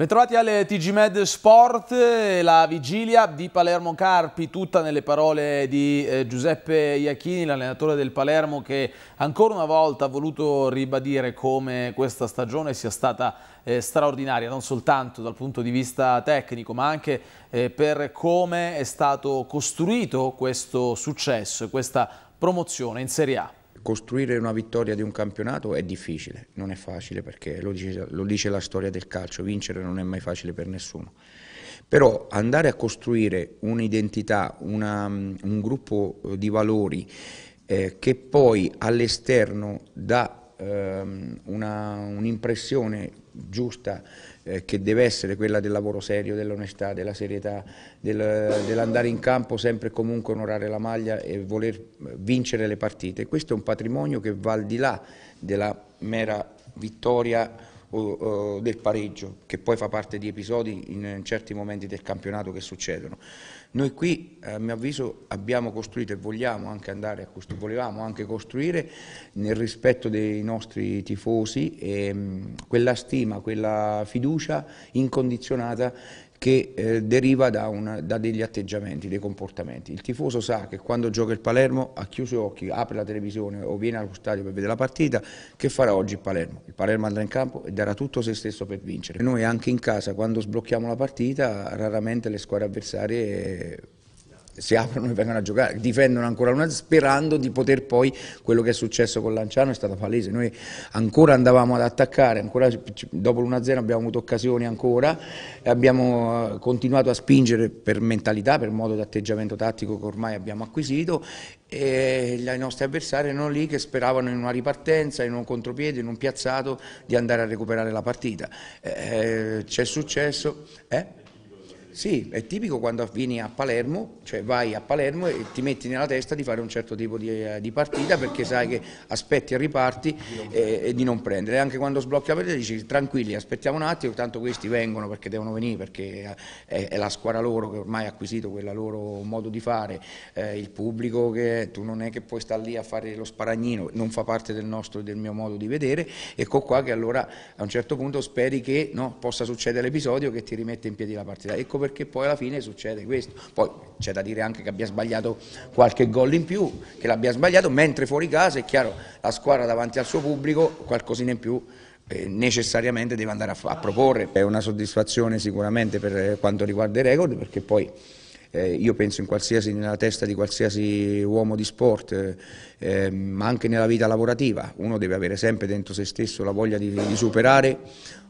Bentrovati alle TG Med Sport, la vigilia di Palermo Carpi, tutta nelle parole di eh, Giuseppe Iachini, l'allenatore del Palermo che ancora una volta ha voluto ribadire come questa stagione sia stata eh, straordinaria, non soltanto dal punto di vista tecnico ma anche eh, per come è stato costruito questo successo, e questa promozione in Serie A costruire una vittoria di un campionato è difficile, non è facile perché lo dice, lo dice, la storia del calcio, vincere non è mai facile per nessuno. Però andare a costruire un'identità, un gruppo eh, di valori eh, che poi all'esterno dà ehm, un'impressione un giusta eh, che deve essere quella del lavoro serio, dell'onestà, della serietà, del, dell'andare in campo sempre e comunque onorare la maglia e voler eh, vincere le partite. Questo è un patrimonio che va al di là della mera vittoria o, del pareggio, che poi fa parte di episodi in certi momenti del campionato che succedono. Noi qui, a mio avviso, abbiamo costruito e vogliamo anche andare a costruire, volevamo anche costruire nel rispetto dei nostri tifosi ehm, quella stima, quella fiducia incondizionata che eh, deriva da, una, da, degli atteggiamenti, dei comportamenti. Il tifoso sa che quando gioca il Palermo ha chiuso gli occhi, apre la televisione o viene allo stadio per vedere la partita, che farà oggi il Palermo? Il Palermo andrà in campo e darà tutto se stesso per vincere. Noi anche in casa quando sblocchiamo la partita raramente le squadre avversarie si aprono e vengono a giocare, difendono ancora una sperando di poter poi quello che è successo con Lanciano è stato palese, noi ancora andavamo ad attaccare, ancora, dopo l'1-0 abbiamo avuto occasioni ancora, e abbiamo eh, continuato a spingere per mentalità, per modo di atteggiamento tattico che ormai abbiamo acquisito e i nostri avversari erano lì che speravano in una ripartenza, in un contropiede, in un piazzato di andare a recuperare la partita. Eh, eh C'è successo... Eh? Sì, è tipico quando vieni a Palermo, cioè vai a Palermo e ti metti nella testa di fare un certo tipo di, eh, di partita perché sai che aspetti e riparti e, eh, e, di non prendere. Anche quando sblocchi la partita dici tranquilli, aspettiamo un attimo, tanto questi vengono perché devono venire, perché eh, è, è la squadra loro che ormai ha acquisito quel loro modo di fare, eh, il pubblico che tu non è che puoi stare lì a fare lo sparagnino, non fa parte del nostro e del mio modo di vedere, ecco qua che allora a un certo punto speri che no, possa succedere l'episodio che ti rimette in piedi la partita. Ecco perché perché poi alla fine succede questo. Poi c'è da dire anche che abbia sbagliato qualche gol in più, che l'abbia sbagliato, mentre fuori casa è chiaro la squadra davanti al suo pubblico qualcosina in più eh, necessariamente deve andare a, a, proporre. È una soddisfazione sicuramente per eh, quanto riguarda i record perché poi eh, io penso in qualsiasi, nella testa di qualsiasi uomo di sport, eh, ehm, ma anche nella vita lavorativa, uno deve avere sempre dentro se stesso la voglia di, di superare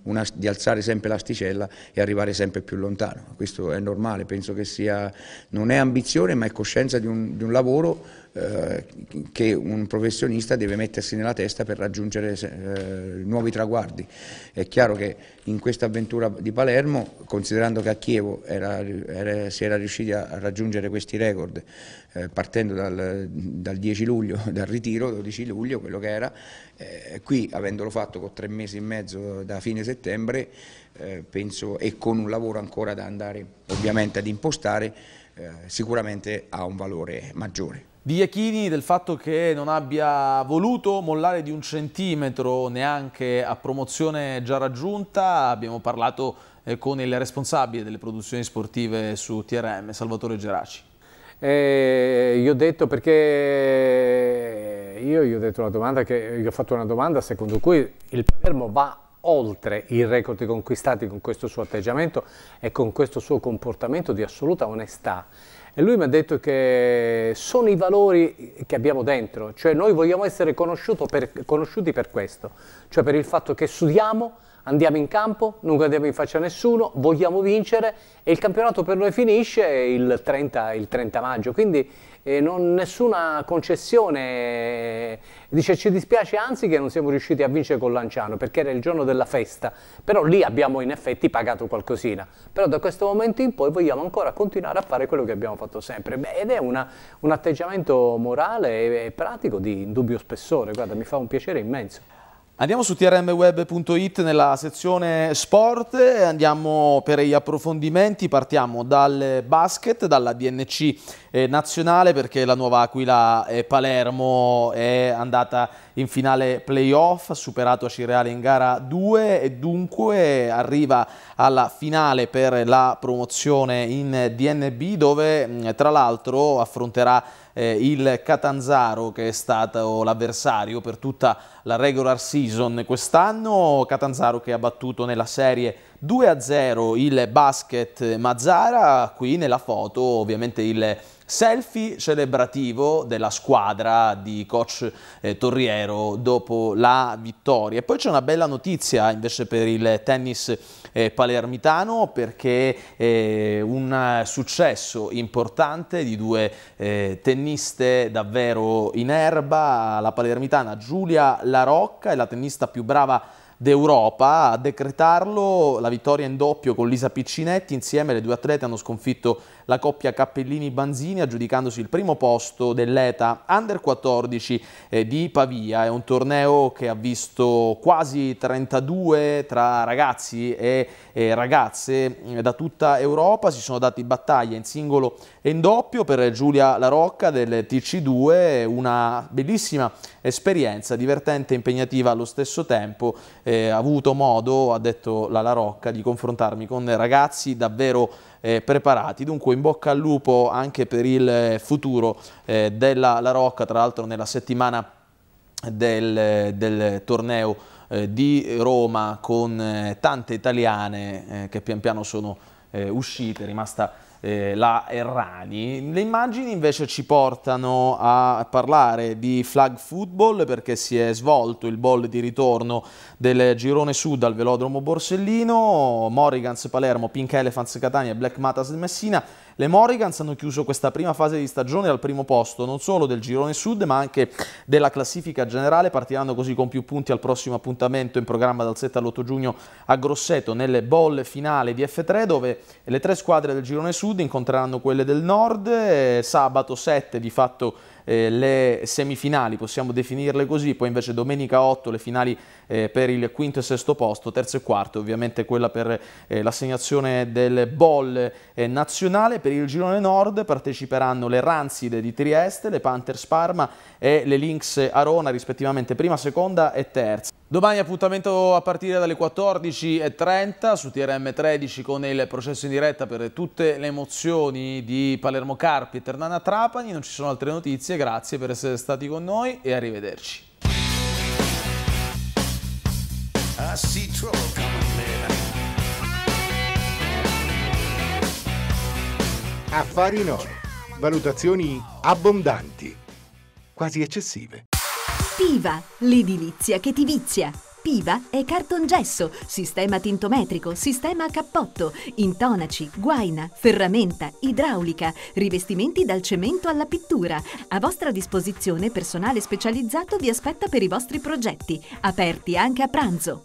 una, di alzare sempre l'asticella e arrivare sempre più lontano. Questo è normale, penso che sia, non è ambizione ma è coscienza di un, di un lavoro eh, che un professionista deve mettersi nella testa per raggiungere eh, nuovi traguardi. È chiaro che in questa avventura di Palermo, considerando che a Chievo era, era, si era riusciti a raggiungere questi record eh, partendo dal, dal, 10 luglio, dal ritiro, 12 luglio, quello che era, eh, qui avendolo fatto con tre mesi e mezzo da fine settimana, settembre eh, penso, e con un lavoro ancora da andare ovviamente ad impostare eh, sicuramente ha un valore maggiore. Di Iachini del fatto che non abbia voluto mollare di un centimetro neanche a promozione già raggiunta, abbiamo parlato eh, con il responsabile delle produzioni sportive su TRM, Salvatore Geraci. Eh, gli ho detto perché io gli ho, detto domanda che, gli ho fatto una domanda secondo cui il Palermo va oltre i record conquistati con questo suo atteggiamento e con questo suo comportamento di assoluta onestà. E lui mi ha detto che sono i valori che abbiamo dentro, cioè noi vogliamo essere per, conosciuti per questo, cioè per il fatto che sudiamo, andiamo in campo, non guardiamo in faccia a nessuno, vogliamo vincere e il campionato per noi finisce il 30, il 30 maggio, quindi eh, non, nessuna concessione, eh, dice ci dispiace anzi che non siamo riusciti a vincere con Lanciano perché era il giorno della festa, però lì abbiamo in effetti pagato qualcosina, però da questo momento in poi vogliamo ancora continuare a fare quello che abbiamo fatto sempre Beh, ed è una, un atteggiamento morale e, e pratico di indubbio spessore, guarda mi fa un piacere immenso. Andiamo su trmweb.it nella sezione sport, andiamo per gli approfondimenti, partiamo dal basket, dalla DNC eh, nazionale perché la nuova Aquila eh, Palermo è andata in finale playoff, ha superato Cireale in gara 2 e dunque arriva alla finale per la promozione in DNB dove tra l'altro affronterà eh, il Catanzaro che è stato l'avversario per tutta la regular season quest'anno, Catanzaro che ha battuto nella serie 2-0 il basket Mazzara, qui nella foto ovviamente il Selfie celebrativo della squadra di coach eh, Torriero dopo la vittoria. E poi c'è una bella notizia invece per il tennis eh, palermitano perché eh, un eh, successo importante di due eh, tenniste davvero in erba, la palermitana Giulia Larocca è la tennista più brava d'Europa a decretarlo la vittoria in doppio con Lisa Piccinetti insieme le due atlete hanno sconfitto la coppia Cappellini-Banzini aggiudicandosi il primo posto dell'ETA Under 14 eh, di Pavia. È un torneo che ha visto quasi 32 tra ragazzi e, e ragazze eh, da tutta Europa. Si sono dati battaglia in singolo e in doppio per Giulia Larocca del TC2, una bellissima esperienza, divertente e impegnativa allo stesso tempo. Eh, avuto modo, ha detto la Larocca, di confrontarmi con ragazzi davvero eh, preparati. Dunque in bocca al lupo anche per il futuro eh, della La Rocca, tra l'altro nella settimana del, del torneo eh, di Roma con eh, tante italiane eh, che pian piano sono eh, uscite, rimasta eh, la Errani. Le immagini invece ci portano a parlare di flag football perché si è svolto il ball di ritorno del girone sud al velodromo Borsellino, Morrigans Palermo, Pink Elephants Catania e Black Matas Messina le Morrigans hanno chiuso questa prima fase di stagione al primo posto, non solo del girone sud, ma anche della classifica generale, partiranno così con più punti al prossimo appuntamento in programma dal 7 all'8 giugno a Grosseto, nelle bolle finale di F3, dove le tre squadre del girone sud incontreranno quelle del nord, sabato 7 di fatto eh, le semifinali, possiamo definirle così, poi invece domenica 8 le finali eh, per il quinto e sesto posto, terzo e quarto, ovviamente quella per eh, l'assegnazione del Boll eh, nazionale. Per il girone nord parteciperanno le Ranzide di Trieste, le Panthers Parma e le Lynx Arona rispettivamente prima, seconda e terza. Domani appuntamento a partire dalle 14.30 su TRM13 con il processo in diretta per tutte le emozioni di Palermo Carpi e Ternana Trapani. Non ci sono altre notizie, grazie per essere stati con noi e arrivederci. Affari in oro, valutazioni abbondanti, quasi eccessive. Piva, l'edilizia che ti vizia. Piva è cartongesso, sistema tintometrico, sistema a cappotto, intonaci, guaina, ferramenta, idraulica, rivestimenti dal cemento alla pittura. A vostra disposizione personale specializzato vi aspetta per i vostri progetti, aperti anche a pranzo.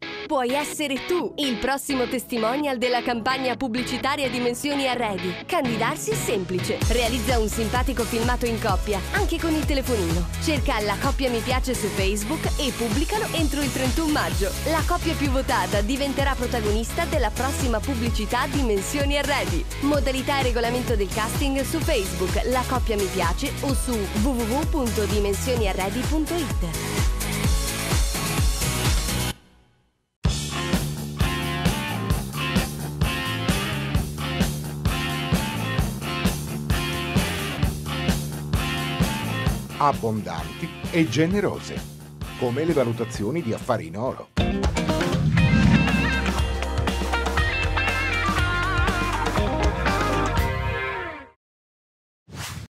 puoi essere tu il prossimo testimonial della campagna pubblicitaria Dimensioni Arredi. Candidarsi è semplice. Realizza un simpatico filmato in coppia, anche con il telefonino. Cerca la coppia mi piace su Facebook e pubblicalo entro il 31 maggio. La coppia più votata diventerà protagonista della prossima pubblicità Dimensioni Arredi. Modalità e regolamento del casting su Facebook, la coppia mi piace o su www.dimensioniarredi.it. abbondanti e generose, come le valutazioni di affari in oro.